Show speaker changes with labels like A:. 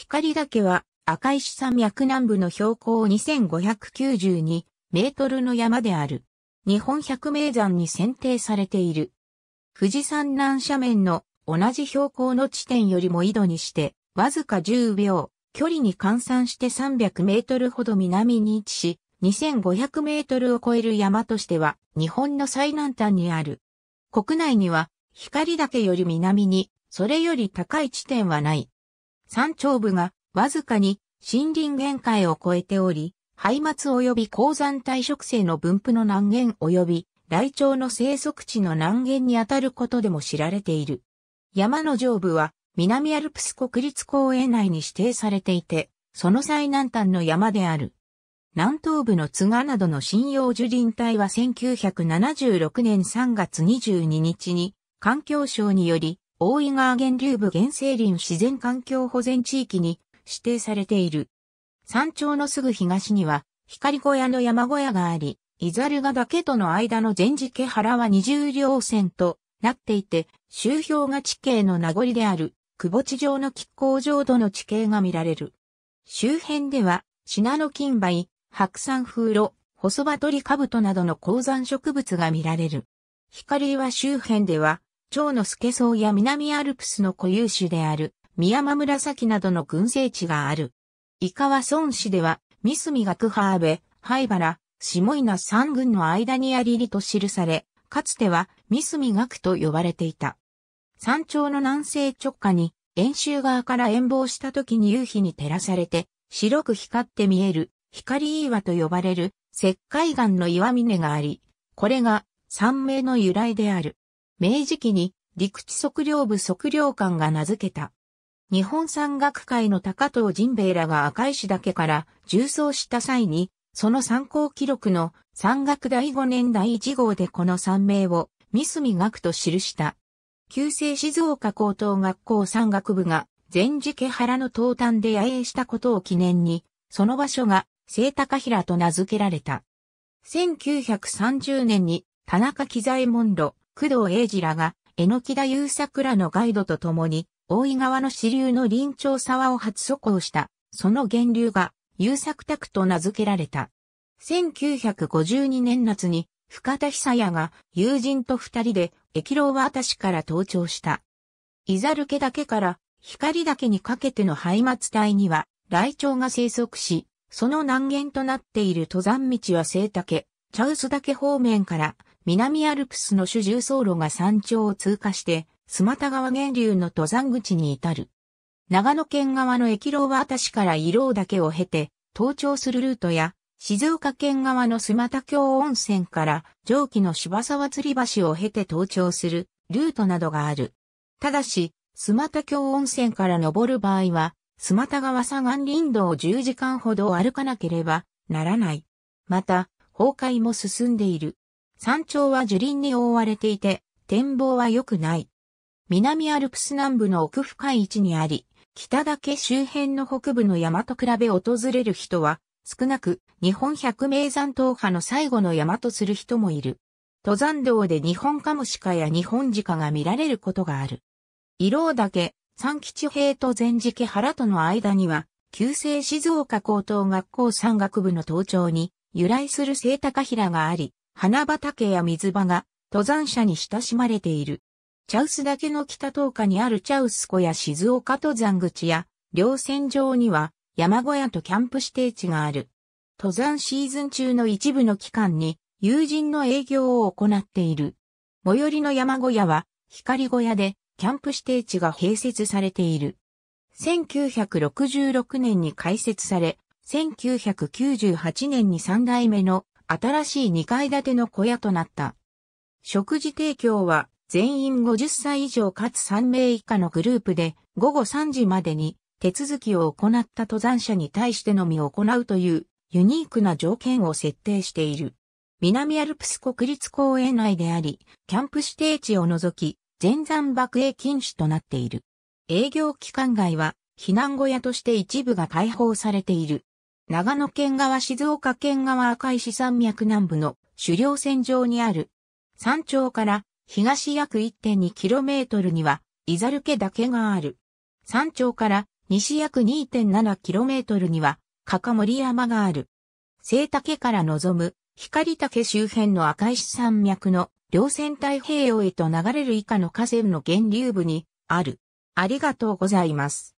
A: 光岳は赤石山脈南部の標高2592メートルの山である。日本百名山に選定されている。富士山南斜面の同じ標高の地点よりも緯度にして、わずか10秒、距離に換算して300メートルほど南に位置し、2500メートルを超える山としては、日本の最南端にある。国内には、光岳より南に、それより高い地点はない。山頂部がわずかに森林限界を超えており、廃末及び鉱山帯植生の分布の南限及び大腸の生息地の南限にあたることでも知られている。山の上部は南アルプス国立公園内に指定されていて、その最南端の山である。南東部の津賀などの信用樹林帯は1976年3月22日に環境省により大井川源流部原生林自然環境保全地域に指定されている。山頂のすぐ東には、光小屋の山小屋があり、伊猿ヶ岳との間の全寺家原は二重稜線となっていて、周氷が地形の名残である、窪地上の亀甲浄土の地形が見られる。周辺では、シナノキンバイ、白山風炉、細葉鳥カブトなどの鉱山植物が見られる。光は周辺では、長野助ウや南アルプスの固有種である、宮間紫などの群生地がある。伊川村市では、三ベ、学派バラ、灰原、下稲三群の間にありりと記され、かつては三ガ学と呼ばれていた。山頂の南西直下に、遠州側から遠望した時に夕日に照らされて、白く光って見える、光岩と呼ばれる、石灰岩の岩峰があり、これが山名の由来である。明治期に陸地測量部測量官が名付けた。日本山岳会の高藤神兵衛らが赤石岳から重装した際に、その参考記録の山岳第5年第1号でこの山名を三隅学と記した。旧制静岡高等学校山岳部が前寺家原の東端で野営したことを記念に、その場所が聖高平と名付けられた。1930年に田中喜左衛門路、工藤英治らが、榎田優作らのガイドと共に、大井川の支流の林長沢を初渡行した、その源流が、優作宅と名付けられた。1952年夏に、深田久也が友人と二人で、駅老は私から登頂した。伊ザルだけから光だけにかけての廃末帯には、雷鳥が生息し、その南限となっている登山道は聖岳、茶臼岳方面から南アルプスの主重走路が山頂を通過して、スマタ川源流の登山口に至る。長野県側の駅路は私から伊だ岳を経て、登頂するルートや、静岡県側のスマタ峡温泉から上記の芝沢吊り橋を経て登頂するルートなどがある。ただし、スマタ峡温泉から登る場合は、スマタ川左岸林道を10時間ほど歩かなければならない。また、崩壊も進んでいる。山頂は樹林に覆われていて、展望は良くない。南アルプス南部の奥深い位置にあり、北岳周辺の北部の山と比べ訪れる人は、少なく、日本百名山東派の最後の山とする人もいる。登山道で日本カムシカや日本ジカが見られることがある。伊岳、三吉平と全寺家原との間には、旧制静岡高等学校山岳部の登頂に由来する聖高平があり、花畑や水場が登山者に親しまれている。茶臼岳の北東下にある茶臼湖や静岡登山口や、稜線上には山小屋とキャンプ指定地がある。登山シーズン中の一部の期間に友人の営業を行っている。最寄りの山小屋は光小屋でキャンプ指定地が併設されている。1966年に開設され、1998年に3代目の新しい2階建ての小屋となった。食事提供は全員50歳以上かつ3名以下のグループで午後3時までに手続きを行った登山者に対してのみ行うというユニークな条件を設定している。南アルプス国立公園内であり、キャンプ指定地を除き、全山爆営禁止となっている。営業期間外は避難小屋として一部が開放されている。長野県側静岡県側赤石山脈南部の主猟線上にある。山頂から東約 1.2km には、イザル家岳がある。山頂から西約 2.7km には、かか森山がある。聖竹から望む光竹周辺の赤石山脈の両線太平洋へと流れる以下の河川の源流部にある。ありがとうございます。